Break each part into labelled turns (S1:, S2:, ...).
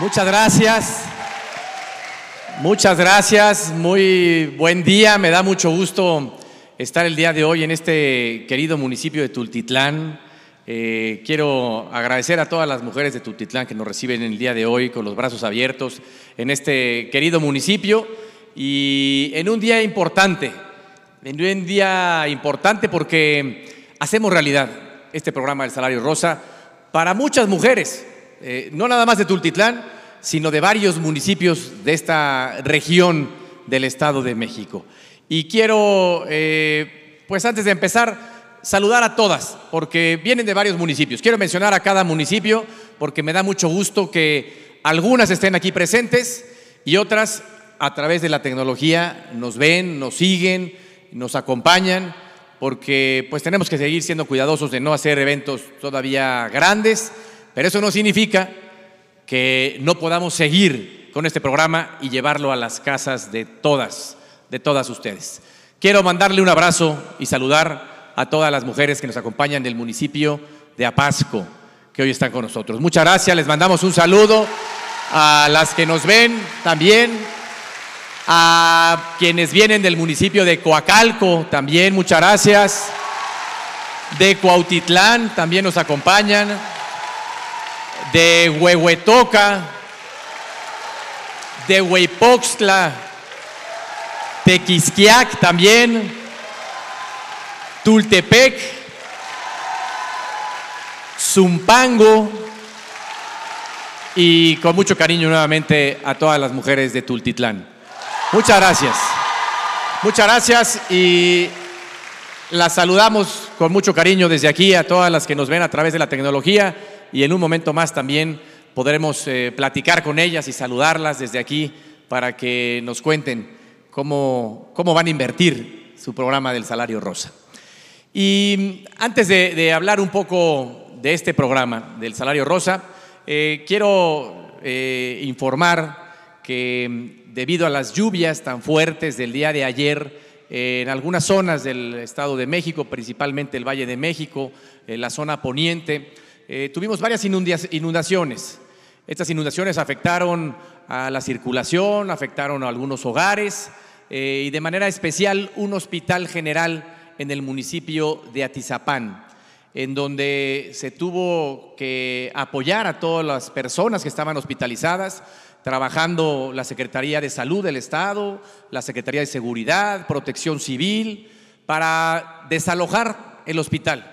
S1: Muchas gracias. Muchas gracias. Muy buen día. Me da mucho gusto estar el día de hoy en este querido municipio de Tultitlán. Eh, quiero agradecer a todas las mujeres de Tultitlán que nos reciben el día de hoy con los brazos abiertos en este querido municipio y en un día importante, en un día importante porque hacemos realidad este programa del Salario Rosa para muchas mujeres eh, no nada más de Tultitlán, sino de varios municipios de esta región del Estado de México. Y quiero, eh, pues antes de empezar, saludar a todas, porque vienen de varios municipios. Quiero mencionar a cada municipio, porque me da mucho gusto que algunas estén aquí presentes y otras a través de la tecnología nos ven, nos siguen, nos acompañan, porque pues tenemos que seguir siendo cuidadosos de no hacer eventos todavía grandes pero eso no significa que no podamos seguir con este programa y llevarlo a las casas de todas, de todas ustedes. Quiero mandarle un abrazo y saludar a todas las mujeres que nos acompañan del municipio de Apasco, que hoy están con nosotros. Muchas gracias, les mandamos un saludo a las que nos ven también, a quienes vienen del municipio de Coacalco también, muchas gracias, de Cuautitlán también nos acompañan, de Huehuetoca, de Huipoxtla, Tequisquiac también, Tultepec, Zumpango y con mucho cariño nuevamente a todas las mujeres de Tultitlán. Muchas gracias. Muchas gracias y las saludamos con mucho cariño desde aquí a todas las que nos ven a través de la tecnología y en un momento más también podremos eh, platicar con ellas y saludarlas desde aquí para que nos cuenten cómo, cómo van a invertir su programa del salario rosa. Y antes de, hablar un poco de este programa del salario rosa, eh, quiero eh, informar que mm, debido a las lluvias tan fuertes del día de ayer, en algunas zonas del Estado de México, principalmente el Valle de México, la zona poniente, eh, tuvimos varias inundaciones. Estas inundaciones afectaron a la circulación, afectaron a algunos hogares eh, y de manera especial un hospital general en el municipio de Atizapán, en donde se tuvo que apoyar a todas las personas que estaban hospitalizadas, trabajando la Secretaría de Salud del Estado, la Secretaría de Seguridad, Protección Civil, para desalojar el hospital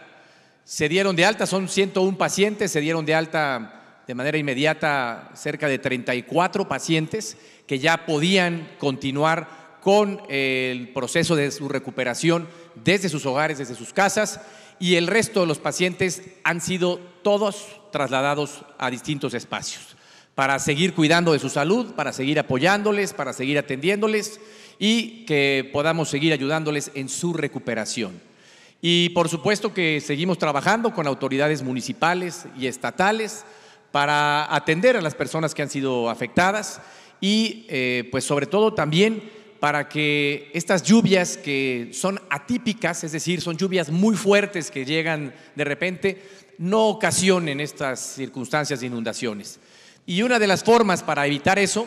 S1: se dieron de alta, son 101 pacientes, se dieron de alta de manera inmediata cerca de 34 pacientes que ya podían continuar con el proceso de su recuperación desde sus hogares, desde sus casas, y el resto de los pacientes han sido todos trasladados a distintos espacios para seguir cuidando de su salud, para seguir apoyándoles, para seguir atendiéndoles y que podamos seguir ayudándoles en su recuperación. Y por supuesto que seguimos trabajando con autoridades municipales y estatales para atender a las personas que han sido afectadas y eh, pues sobre todo también para que estas lluvias que son atípicas, es decir, son lluvias muy fuertes que llegan de repente, no ocasionen estas circunstancias de inundaciones. Y una de las formas para evitar eso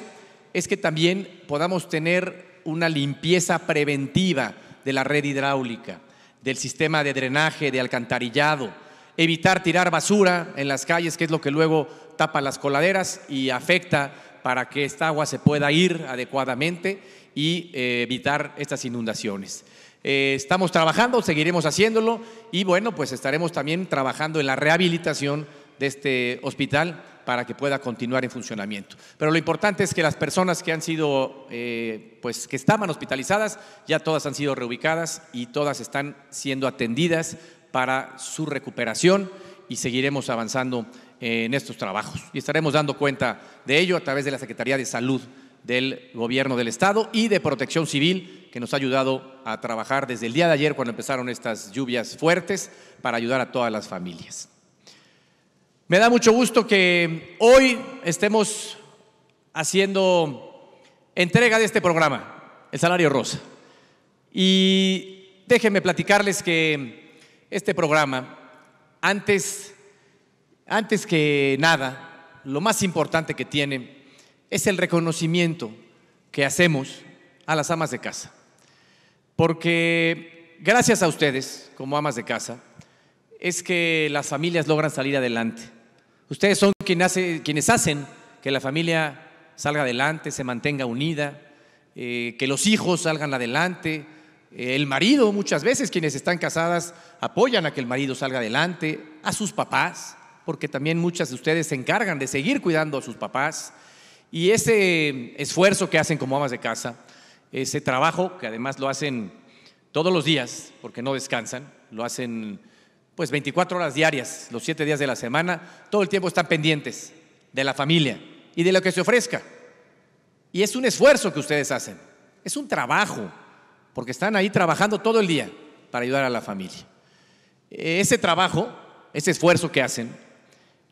S1: es que también podamos tener una limpieza preventiva de la red hidráulica del sistema de drenaje, de alcantarillado, evitar tirar basura en las calles, que es lo que luego tapa las coladeras y afecta para que esta agua se pueda ir adecuadamente y eh, evitar estas inundaciones. Eh, estamos trabajando, seguiremos haciéndolo y bueno, pues estaremos también trabajando en la rehabilitación de este hospital para que pueda continuar en funcionamiento. Pero lo importante es que las personas que han sido, eh, pues que estaban hospitalizadas, ya todas han sido reubicadas y todas están siendo atendidas para su recuperación y seguiremos avanzando en estos trabajos. Y estaremos dando cuenta de ello a través de la Secretaría de Salud del Gobierno del Estado y de Protección Civil, que nos ha ayudado a trabajar desde el día de ayer, cuando empezaron estas lluvias fuertes, para ayudar a todas las familias. Me da mucho gusto que hoy estemos haciendo entrega de este programa, el Salario Rosa. Y déjenme platicarles que este programa, antes, que nada, lo más importante que tiene es el reconocimiento que hacemos a las amas de casa. Porque gracias a ustedes, como amas de casa, es que las familias logran salir adelante. Ustedes son quienes hacen que la familia salga adelante, se mantenga unida, eh, que los hijos salgan adelante. Eh, el marido, muchas veces quienes están casadas apoyan a que el marido salga adelante, a sus papás, porque también muchas de ustedes se encargan de seguir cuidando a sus papás. Y ese esfuerzo que hacen como amas de casa, ese trabajo que además lo hacen todos los días, porque no descansan, lo hacen pues 24 horas diarias, los 7 días de la semana, todo el tiempo están pendientes de la familia y de lo que se ofrezca. Y es un esfuerzo que ustedes hacen, es un trabajo, porque están ahí trabajando todo el día para ayudar a la familia. Eh, ese trabajo, ese esfuerzo que hacen,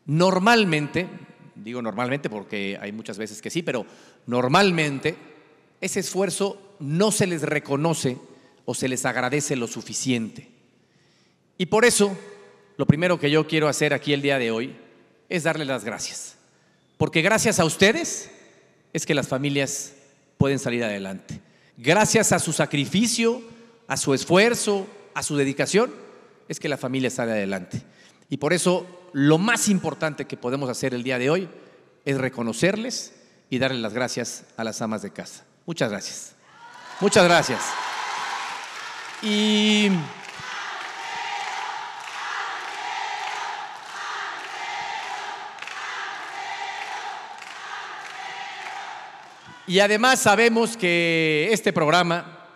S1: normalmente, digo normalmente porque hay muchas veces que sí, pero normalmente ese esfuerzo no se les reconoce o se les agradece lo suficiente. Y por eso, lo primero que yo quiero hacer aquí el día de hoy es darles las gracias. Porque gracias a ustedes es que las familias pueden salir adelante. Gracias a su sacrificio, a su esfuerzo, a su dedicación, es que la familia sale adelante. Y por eso lo más importante que podemos hacer el día de hoy es reconocerles y darles las gracias a las amas de casa. Muchas gracias. Muchas gracias. Y Y además sabemos que este programa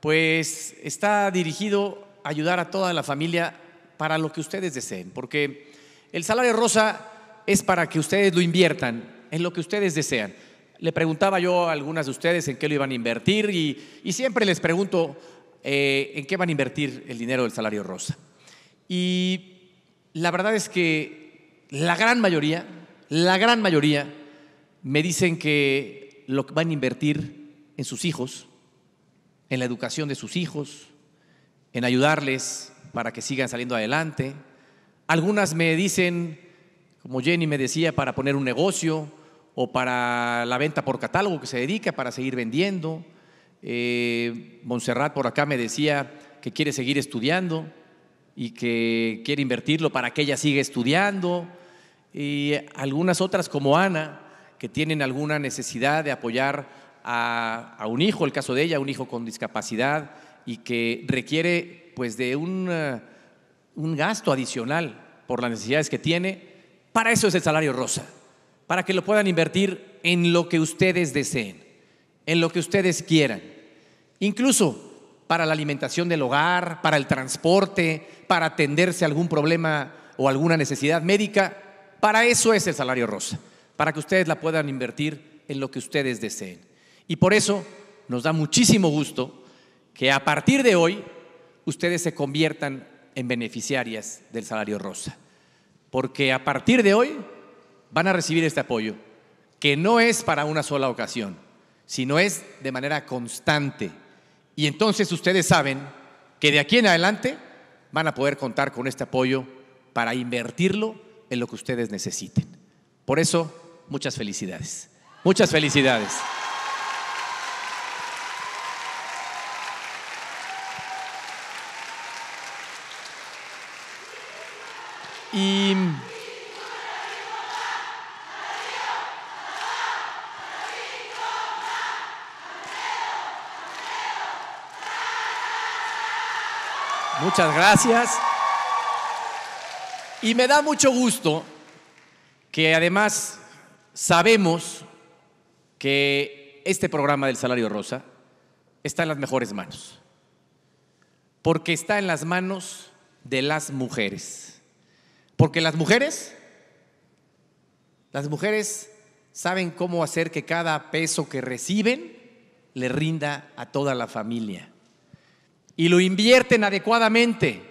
S1: pues está dirigido a ayudar a toda la familia para lo que ustedes deseen, porque el salario rosa es para que ustedes lo inviertan en lo que ustedes desean. Le preguntaba yo a algunas de ustedes en qué lo iban a invertir y, siempre les pregunto eh, en qué van a invertir el dinero del salario rosa. Y la verdad es que la gran mayoría, la gran mayoría me dicen que lo que van a invertir en sus hijos, en la educación de sus hijos, en ayudarles para que sigan saliendo adelante. Algunas me dicen, como Jenny me decía, para poner un negocio o para la venta por catálogo que se dedica, para seguir vendiendo. Eh, Montserrat por acá me decía que quiere seguir estudiando y que quiere invertirlo para que ella siga estudiando. Y algunas otras como Ana, que tienen alguna necesidad de apoyar a, un hijo, el caso de ella, un hijo con discapacidad y que requiere pues de un, eh, un gasto adicional por las necesidades que tiene, para eso es el salario rosa, para que lo puedan invertir en lo que ustedes deseen, en lo que ustedes quieran, incluso para la alimentación del hogar, para el transporte, para atenderse a algún problema o alguna necesidad médica, para eso es el salario rosa para que ustedes la puedan invertir en lo que ustedes deseen. Y por eso nos da muchísimo gusto que a partir de hoy ustedes se conviertan en beneficiarias del salario rosa, porque a partir de hoy van a recibir este apoyo, que no es para una sola ocasión, sino es de manera constante. Y entonces ustedes saben que de aquí en adelante van a poder contar con este apoyo para invertirlo en lo que ustedes necesiten. Por eso muchas felicidades. Muchas felicidades. Y Muchas gracias. Y me da mucho gusto que además Sabemos que este programa del salario rosa está en las mejores manos, porque está en las manos de las mujeres, porque las mujeres, las mujeres saben cómo hacer que cada peso que reciben le rinda a toda la familia y lo invierten adecuadamente,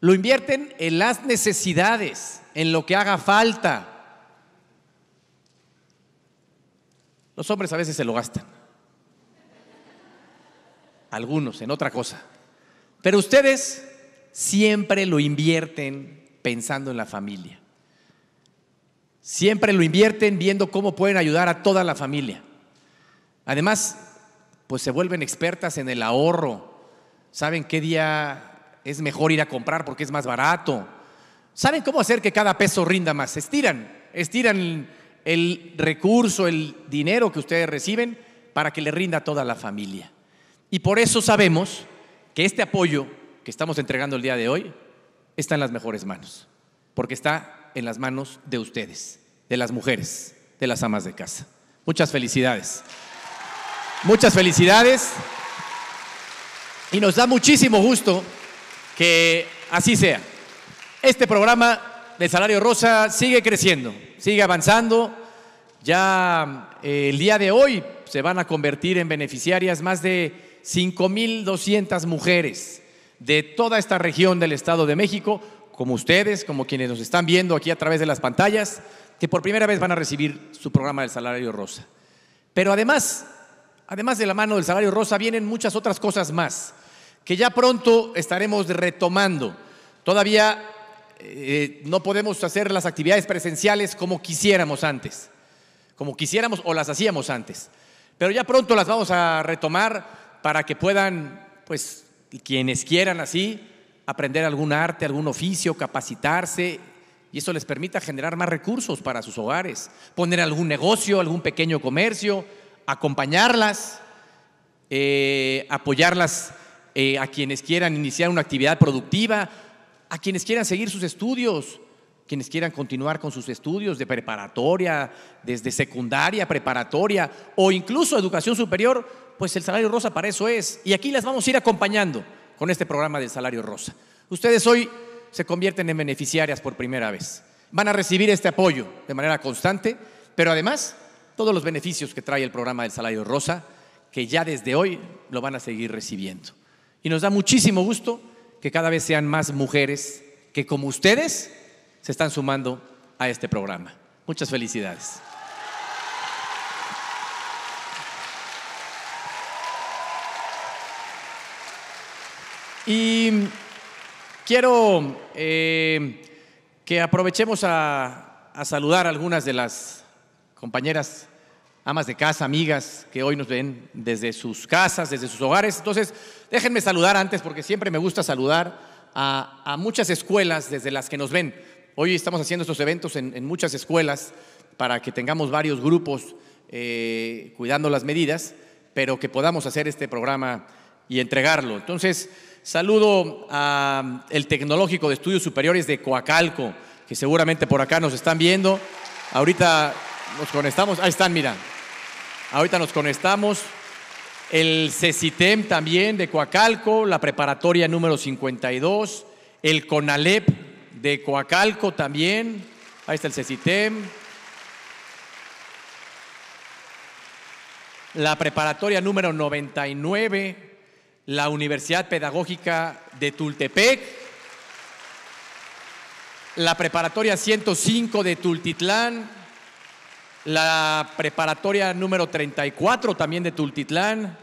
S1: lo invierten en las necesidades, en lo que haga falta Los hombres a veces se lo gastan. Algunos, en otra cosa. Pero ustedes siempre lo invierten pensando en la familia. Siempre lo invierten viendo cómo pueden ayudar a toda la familia. Además, pues se vuelven expertas en el ahorro. Saben qué día es mejor ir a comprar porque es más barato. Saben cómo hacer que cada peso rinda más. Estiran, estiran el recurso, el dinero que ustedes reciben para que le rinda a toda la familia. Y por eso sabemos que este apoyo que estamos entregando el día de hoy está en las mejores manos, porque está en las manos de ustedes, de las mujeres, de las amas de casa. Muchas felicidades. Muchas felicidades. Y nos da muchísimo gusto que así sea. Este programa de Salario Rosa sigue creciendo sigue avanzando. Ya eh, el día de hoy se van a convertir en beneficiarias más de 5.200 mujeres de toda esta región del Estado de México, como ustedes, como quienes nos están viendo aquí a través de las pantallas, que por primera vez van a recibir su programa del salario rosa. Pero además, además de la mano del salario rosa, vienen muchas otras cosas más que ya pronto estaremos retomando. Todavía eh, no podemos hacer las actividades presenciales como quisiéramos antes, como quisiéramos o las hacíamos antes. Pero ya pronto las vamos a retomar para que puedan, pues, quienes quieran así, aprender algún arte, algún oficio, capacitarse y eso les permita generar más recursos para sus hogares, poner algún negocio, algún pequeño comercio, acompañarlas, eh, apoyarlas eh, a quienes quieran iniciar una actividad productiva a quienes quieran seguir sus estudios, quienes quieran continuar con sus estudios de preparatoria, desde secundaria, preparatoria o incluso educación superior, pues el salario rosa para eso es. Y aquí las vamos a ir acompañando con este programa del salario rosa. Ustedes hoy se convierten en beneficiarias por primera vez. Van a recibir este apoyo de manera constante, pero además todos los beneficios que trae el programa del salario rosa, que ya desde hoy lo van a seguir recibiendo. Y nos da muchísimo gusto que cada vez sean más mujeres que como ustedes se están sumando a este programa. Muchas felicidades. Y quiero eh, que aprovechemos a, a saludar a algunas de las compañeras amas de casa, amigas que hoy nos ven desde sus casas, desde sus hogares. Entonces, déjenme saludar antes porque siempre me gusta saludar a, muchas escuelas desde las que nos ven. Hoy estamos haciendo estos eventos en, muchas escuelas para que tengamos varios grupos eh, cuidando las medidas, pero que podamos hacer este programa y entregarlo. Entonces, saludo al Tecnológico de Estudios Superiores de Coacalco, que seguramente por acá nos están viendo. Ahorita nos conectamos. Ahí están, mira. Ahorita nos conectamos. El CECITEM también de Coacalco, la preparatoria número 52. El CONALEP de Coacalco también. Ahí está el CECITEM. La preparatoria número 99. La Universidad Pedagógica de Tultepec. La preparatoria 105 de Tultitlán la preparatoria número 34 también de Tultitlán,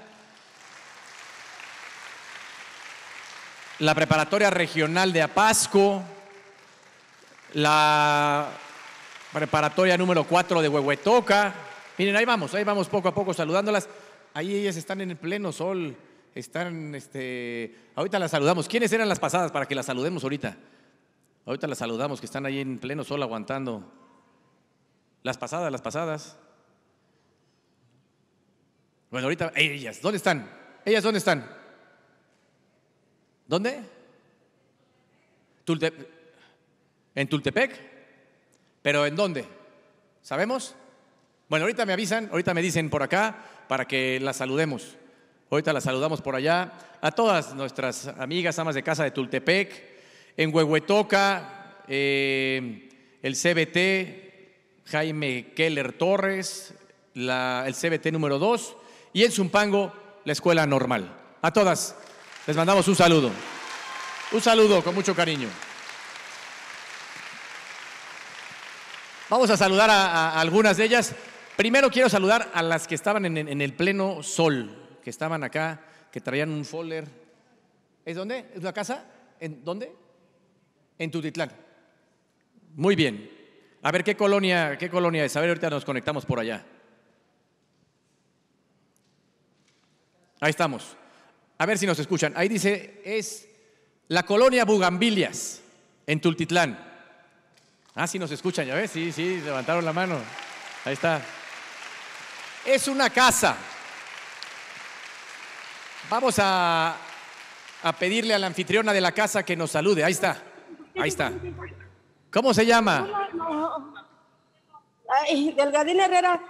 S1: la preparatoria regional de Apasco, la preparatoria número 4 de Huehuetoca. Miren, ahí vamos, ahí vamos poco a poco saludándolas. Ahí ellas están en el pleno sol, están, este, ahorita las saludamos. ¿Quiénes eran las pasadas para que las saludemos ahorita? Ahorita las saludamos, que están ahí en pleno sol aguantando. Las pasadas, las pasadas. Bueno, ahorita, ellas, ¿dónde están? ¿Ellas dónde están? ¿Dónde? ¿En Tultepec? ¿Pero en dónde? ¿Sabemos? Bueno, ahorita me avisan, ahorita me dicen por acá para que las saludemos. Ahorita las saludamos por allá. A todas nuestras amigas, amas de casa de Tultepec, en Huehuetoca, eh, el CBT, Jaime Keller Torres, el CBT número 2 y en Zumpango, la Escuela Normal. A todas les mandamos un saludo. Un saludo con mucho cariño. Vamos a saludar a, algunas de ellas. Primero quiero saludar a las que estaban en, en, el pleno sol, que estaban acá, que traían un folder. ¿Es dónde? ¿Es la casa? ¿En dónde? En Tutitlán. Muy bien. A ver, ¿qué colonia, qué colonia es? A ver, ahorita nos conectamos por allá. Ahí estamos. A ver si nos escuchan. Ahí dice, es la colonia Bugambilias, en Tultitlán. Ah, sí nos escuchan, ya ves, sí, sí, levantaron la mano. Ahí está. Es una casa. Vamos a, a pedirle a la anfitriona de la casa que nos salude. Ahí está. Ahí está. ¿Cómo se llama? Delgadina Herrera.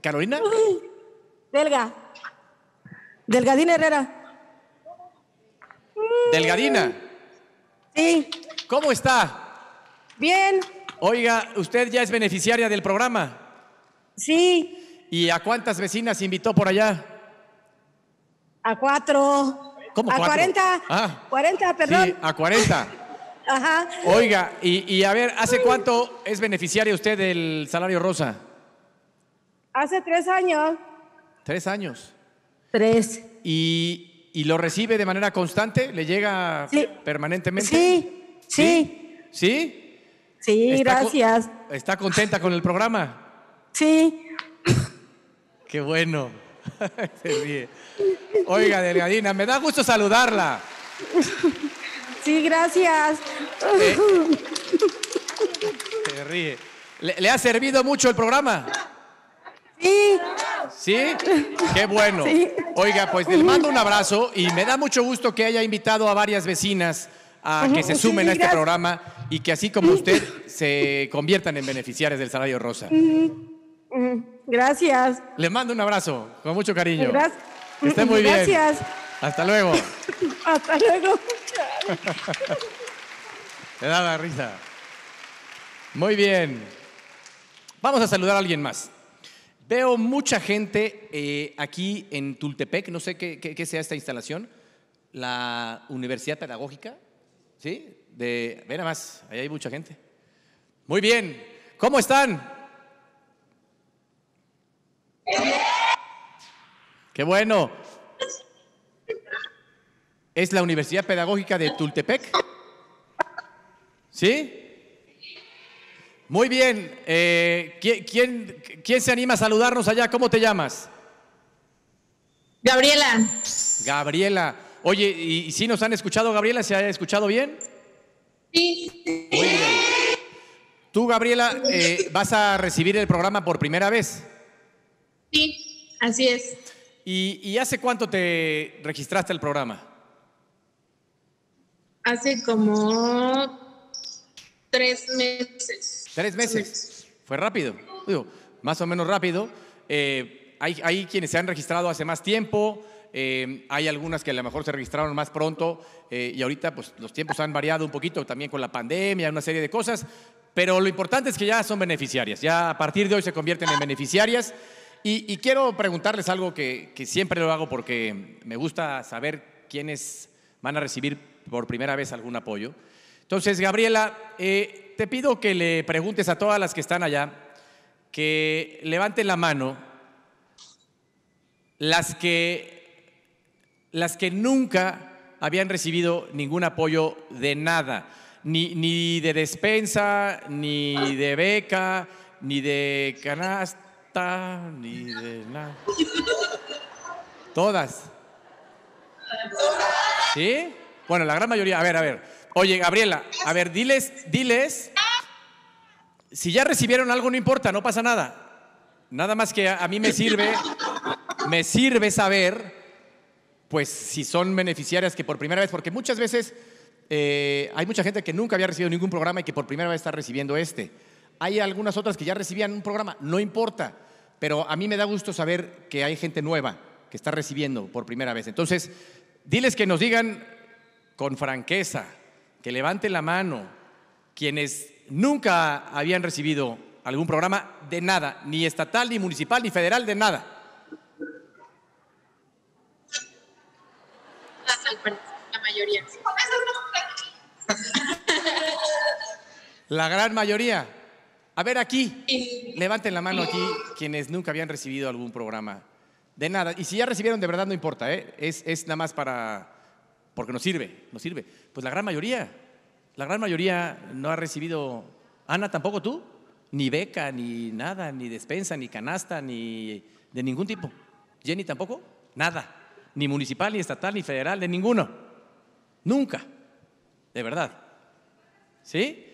S1: ¿Carolina? Delga. Delgadina Herrera. Mm. Delgadina. Sí, ¿Cómo está? bien, Oiga, usted ya es beneficiaria del programa. sí, ¿Y a cuántas vecinas invitó por allá? a cuatro. ¿Cómo a cuarenta, Ah. cuarenta, perdón. a cuarenta. Oiga, y, a ver, ¿hace cuánto es beneficiaria usted del salario rosa? Hace tres años. ¿Tres años? Tres. ¿Y, lo recibe de manera constante? ¿Le llega permanentemente? Sí, sí. ¿Sí? Sí, sí gracias. ¿Está contenta con el programa? Sí. Qué bueno. Oiga, Delgadina, me da gusto saludarla. Sí, gracias. se ríe. ¿Le, ha servido mucho el programa? Sí. ¿Sí? Qué bueno. Oiga, pues les mando un abrazo y me da mucho gusto que haya invitado a varias vecinas a que se sumen a este programa y que así como usted se conviertan en beneficiarios del salario rosa. Mm, mm, gracias. Le mando un abrazo, con mucho cariño. Gracias. muy bien. Gracias. Hasta luego. Hasta luego. Te da la risa. Muy bien. Vamos a saludar a alguien más. Veo mucha gente eh, aquí en Tultepec, no sé qué, sea esta instalación, la Universidad Pedagógica, ¿sí? De, a más, ahí hay mucha gente. Muy bien, ¿cómo están? Qué bueno es la Universidad Pedagógica de Tultepec. ¿Sí? Muy bien. Eh, ¿quién, quién, se anima a saludarnos allá? ¿Cómo te llamas? Gabriela. Gabriela. Oye, ¿y, si nos han escuchado, Gabriela? ¿Se ha escuchado bien? Sí. bien. Tú, Gabriela, eh, vas a recibir el programa por primera vez. Sí, así es. ¿Y, y hace cuánto te registraste el programa? Hace como tres meses. ¿Tres meses? Fue rápido, más o menos rápido. Eh, hay, quienes se han registrado hace más tiempo, eh, hay algunas que a lo mejor se registraron más pronto eh, y ahorita pues los tiempos han variado un poquito también con la pandemia, una serie de cosas, pero lo importante es que ya son beneficiarias, ya a partir de hoy se convierten en beneficiarias y, quiero preguntarles algo que, que, siempre lo hago porque me gusta saber quiénes van a recibir por primera vez algún apoyo. Entonces, Gabriela, eh, te pido que le preguntes a todas las que están allá que levanten la mano las que, las que nunca habían recibido ningún apoyo de nada, ni, ni de despensa, ni de beca, ni de canasta, ni de nada. Todas. ¿Sí? Bueno, la gran mayoría, a ver, a ver. Oye, Gabriela, a ver, diles, diles, si ya recibieron algo, no importa, no pasa nada. Nada más que a mí me sirve, me sirve saber, pues, si son beneficiarias que por primera vez, porque muchas veces eh, hay mucha gente que nunca había recibido ningún programa y que por primera vez está recibiendo este. Hay algunas otras que ya recibían un programa, no importa, pero a mí me da gusto saber que hay gente nueva que está recibiendo por primera vez. Entonces, diles que nos digan con franqueza, que levanten la mano quienes nunca habían recibido algún programa de nada, ni estatal, ni municipal, ni federal, de nada. La mayoría. La gran mayoría. A ver aquí, levanten la mano aquí quienes nunca habían recibido algún programa. De nada. Y si ya recibieron, de verdad no importa, ¿eh? es, es nada más para porque nos sirve, nos sirve. Pues la gran mayoría, la gran mayoría no ha recibido, Ana, tampoco tú, ni beca, ni nada, ni despensa, ni canasta, ni de ningún tipo. Jenny tampoco, nada, ni municipal, ni estatal, ni federal, de ninguno. Nunca, de verdad. ¿Sí?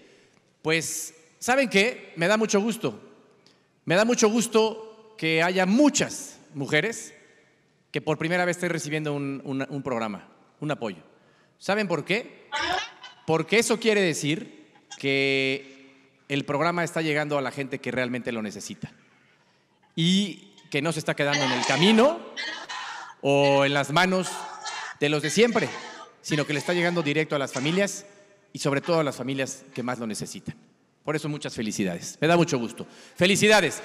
S1: Pues, ¿saben qué? Me da mucho gusto. Me da mucho gusto que haya muchas mujeres que por primera vez estén recibiendo un, un programa un apoyo. ¿Saben por qué? Porque eso quiere decir que el programa está llegando a la gente que realmente lo necesita y que no se está quedando en el camino o en las manos de los de siempre, sino que le está llegando directo a las familias y sobre todo a las familias que más lo necesitan. Por eso muchas felicidades. Me da mucho gusto. Felicidades.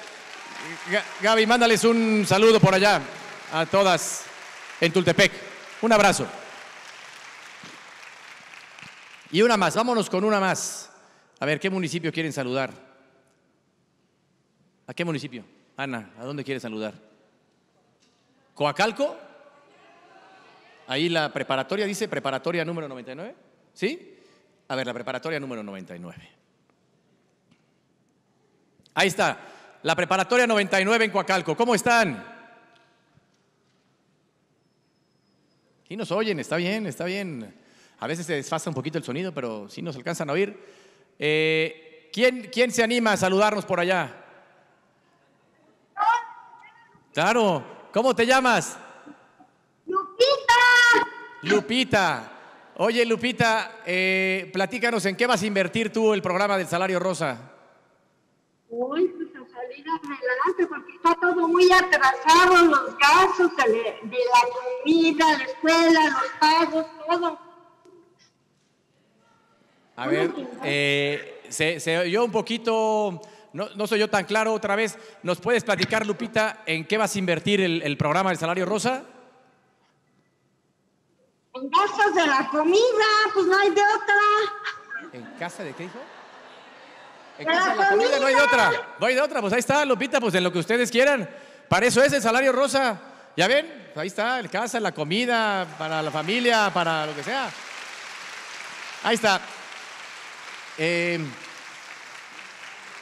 S1: Gaby, mándales un saludo por allá a todas en Tultepec. Un abrazo. Y una más, vámonos con una más. A ver, ¿qué municipio quieren saludar? ¿A qué municipio? Ana, ¿a dónde quiere saludar? ¿Coacalco? Ahí la preparatoria dice preparatoria número 99. ¿Sí? A ver, la preparatoria número 99. Ahí está, la preparatoria 99 en Coacalco. ¿Cómo están? Y nos oyen, está bien, está bien. A veces se desfasa un poquito el sonido, pero sí nos alcanzan a oír. Eh, ¿quién, ¿Quién se anima a saludarnos por allá? Claro. ¿Cómo te llamas? Lupita. Lupita. Oye, Lupita, eh, platícanos en qué vas a invertir tú el programa del Salario Rosa. Uy, pues a salir adelante, porque está todo muy atrasado, los gastos de la comida, la escuela, los pagos, todo a ver, eh, se, oyó un poquito, no, soy yo tan claro otra vez. ¿Nos puedes platicar, Lupita, en qué vas a invertir el, programa del Salario Rosa? En gastos de la comida, pues no hay de otra. ¿En casa de qué hijo? En casa de la comida. comida no hay de otra. No hay de otra, pues ahí está, Lupita, pues en lo que ustedes quieran. Para eso es el Salario Rosa. ¿Ya ven? Pues ahí está, el casa, la comida, para la familia, para lo que sea. Ahí está. Em,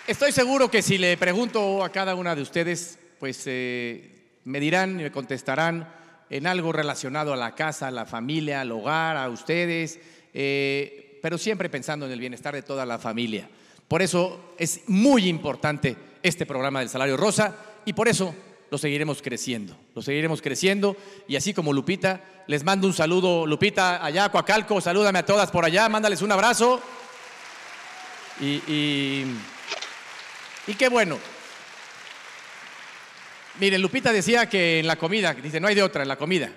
S1: estoy seguro que si le pregunto a cada una de ustedes, pues eh, me dirán y me contestarán en algo relacionado a la casa, a la familia, al hogar, a ustedes, eh, pero siempre pensando en el bienestar de toda la familia. Por eso es muy importante este programa del Salario Rosa y por eso lo seguiremos creciendo, lo seguiremos creciendo y así como Lupita, les mando un saludo, Lupita, allá Coacalco, salúdame a todas por allá, mándales un abrazo. Y, qué bueno. Miren, Lupita decía que en la comida, dice, no hay de otra, en la comida.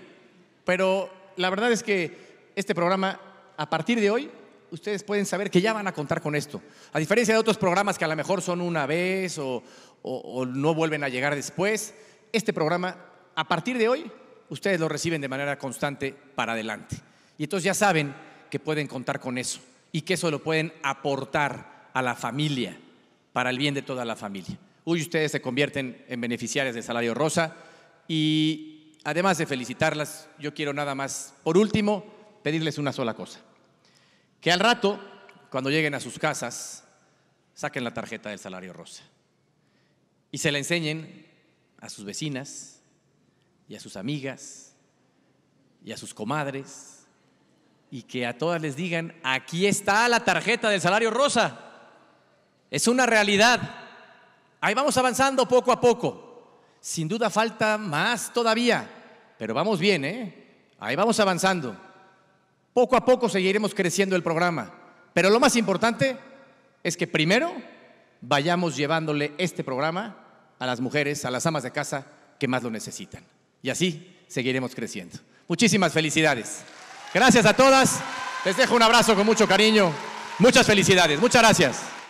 S1: Pero la verdad es que este programa, a partir de hoy, ustedes pueden saber que ya van a contar con esto. A diferencia de otros programas que a lo mejor son una vez o no vuelven a llegar después, este programa, a partir de hoy, ustedes lo reciben de manera constante para adelante. Y entonces ya saben que pueden contar con eso y que eso lo pueden aportar a la familia, para el bien de toda la familia. Hoy ustedes se convierten en beneficiarias del Salario Rosa y además de felicitarlas, yo quiero nada más, por último, pedirles una sola cosa. Que al rato, cuando lleguen a sus casas, saquen la tarjeta del Salario Rosa y se la enseñen a sus vecinas y a sus amigas y a sus comadres y que a todas les digan, aquí está la tarjeta del Salario Rosa. Es una realidad. Ahí vamos avanzando poco a poco. Sin duda falta más todavía, pero vamos bien, ¿eh? Ahí vamos avanzando. Poco a poco seguiremos creciendo el programa. Pero lo más importante es que primero vayamos llevándole este programa a las mujeres, a las amas de casa que más lo necesitan. Y así seguiremos creciendo. Muchísimas felicidades. Gracias a todas. Les dejo un abrazo con mucho cariño. Muchas felicidades. Muchas gracias.